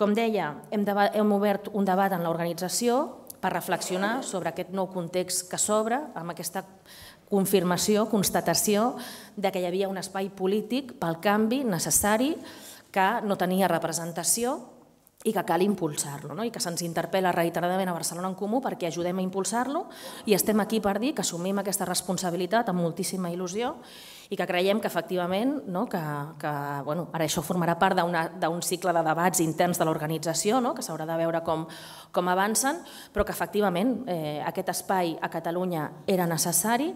Com deia, hem, debat, hem obert un debat en l'organització per reflexionar sobre aquest nou context que s'obre amb aquesta confirmació, constatació de que hi havia un espai polític pel canvi necessari que no tenia representació i que cal impulsar-lo, no? i que se'ns interpel·la reiteradament a Barcelona en Comú perquè ajudem a impulsar-lo i estem aquí per dir que assumim aquesta responsabilitat amb moltíssima il·lusió i que creiem que efectivament no, que, que bueno, ara això formarà part d'un cicle de debats interns de l'organització, no, que s'haurà de veure com, com avancen, però que efectivament eh, aquest espai a Catalunya era necessari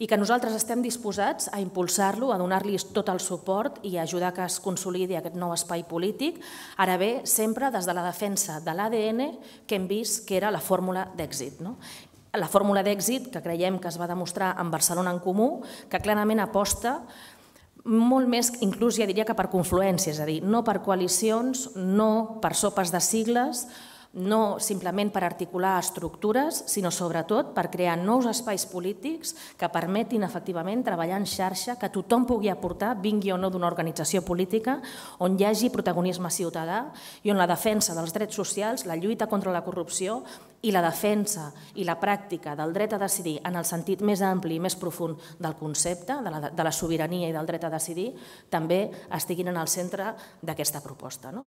i que nosaltres estem disposats a impulsar-lo, a donar-li tot el suport i a ajudar que es consolidi aquest nou espai polític, ara bé, sempre des de la defensa de l'ADN que hem vist que era la fórmula d'èxit. No? la fórmula d'èxit que creiem que es va demostrar en Barcelona en Comú, que clarament aposta molt més, inclús ja diria que per confluència, és a dir, no per coalicions, no per sopes de sigles, no simplement per articular estructures, sinó sobretot per crear nous espais polítics que permetin efectivament treballar en xarxa, que tothom pugui aportar, vingui o no d'una organització política, on hi hagi protagonisme ciutadà i on la defensa dels drets socials, la lluita contra la corrupció, i la defensa i la pràctica del dret a decidir en el sentit més ampli i més profund del concepte, de la, de la sobirania i del dret a decidir, també estiguin en el centre d'aquesta proposta. No?